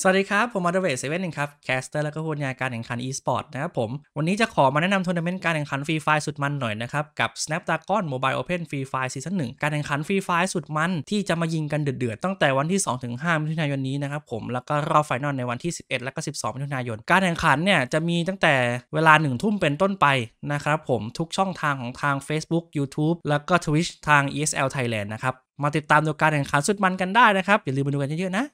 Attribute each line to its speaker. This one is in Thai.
Speaker 1: สวัสดีครับ ผมมาดเวสเซเว่นครับแคสเตอร์และก็หัวหน้ยายการแข่งขัน e-sport นะครับผม วันนี้จะขอมาแนะนำทัวร์นาเมนต์การแข่งขันฟรีไฟสุดมันหน่อยนะครับ กับ Snapdragon Mobile Open Free Fire Season 1การแข่งขันฟรีไฟสุดมัน ที่จะมายิงกันเดือดๆ ตั้งแต่วันที่ 2-5มิถุนายนนี้นะครับผมแล้วก็รอบไฟนอลในวันที่ 11 และก็ 12มิถุนายน การแข่งขันเนี่ยจะมีตั้งแต่เวลา1ทุ่มเป็นต้นไปนะครับผมทุกช่องทางของทาง Facebook YouTube แล้วก็ Twitch ทาง ESL Thailand นะครับมาติดตามดูการแข่งขันสุดมันกันได้นะครับอย่าลืมมาดูกันเยอะๆนะ